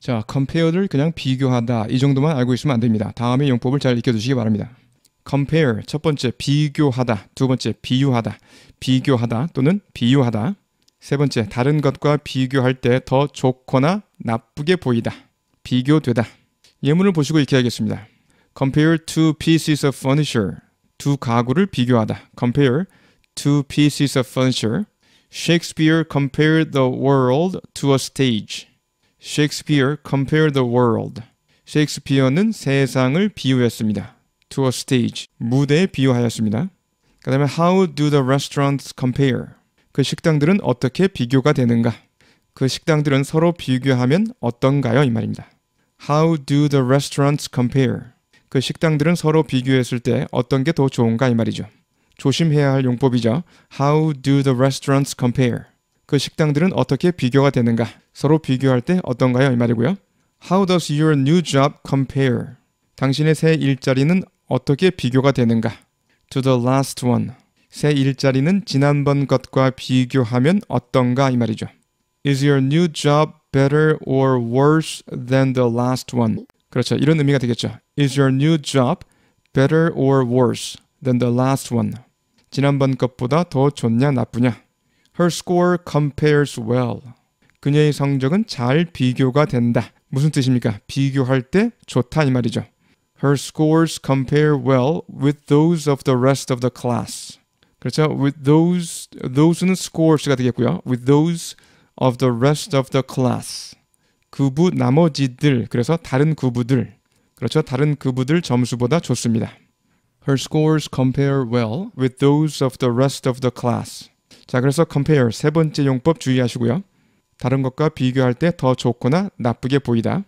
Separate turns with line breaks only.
자, compare를 그냥 비교하다 이 정도만 알고 있으면 안 됩니다. 다음에 용법을 잘 익혀두시기 바랍니다. compare 첫 번째 비교하다, 두 번째 비유하다, 비교하다 또는 비유하다. 세 번째 다른 것과 비교할 때 더 좋거나 나쁘게 보이다. 비교되다. 예문을 보시고 익혀야겠습니다. compare two pieces of furniture. 두 가구를 비교하다. compare two pieces of furniture. Shakespeare compared the world to a stage. Shakespeare compared the world. 셰익스피어는 세상을 비유했습니다. To a stage, 무대에 비유하였습니다. 그 다음에 How do the restaurants compare? 그 식당들은 어떻게 비교가 되는가? 그 식당들은 서로 비교하면 어떤가요? 이 말입니다. How do the restaurants compare? 그 식당들은 서로 비교했을 때 어떤 게 더 좋은가 이 말이죠. 조심해야 할 용법이죠. How do the restaurants compare? 그 식당들은 어떻게 비교가 되는가? 서로 비교할 때 어떤가요? 이 말이고요. How does your new job compare? 당신의 새 일자리는 어떻게 비교가 되는가? To the last one. 새 일자리는 지난번 것과 비교하면 어떤가? 이 말이죠. Is your new job better or worse than the last one? 그렇죠. 이런 의미가 되겠죠. Is your new job better or worse than the last one? 지난번 것보다 더 좋냐 나쁘냐? Her score compares well. 그녀의 성적은 잘 비교가 된다. 무슨 뜻입니까? 비교할 때 좋다 이 말이죠. Her scores compare well with those of the rest of the class. 그렇죠? With those, those는 scores가 되겠고요. With those of the rest of the class. 구부 나머지들, 그래서 다른 구부들. 그렇죠? 다른 그부들 점수보다 좋습니다. Her scores compare well with those of the rest of the class. 자, 그래서 compare 세 번째 용법 주의하시고요. 다른 것과 비교할 때 더 좋거나 나쁘게 보이다.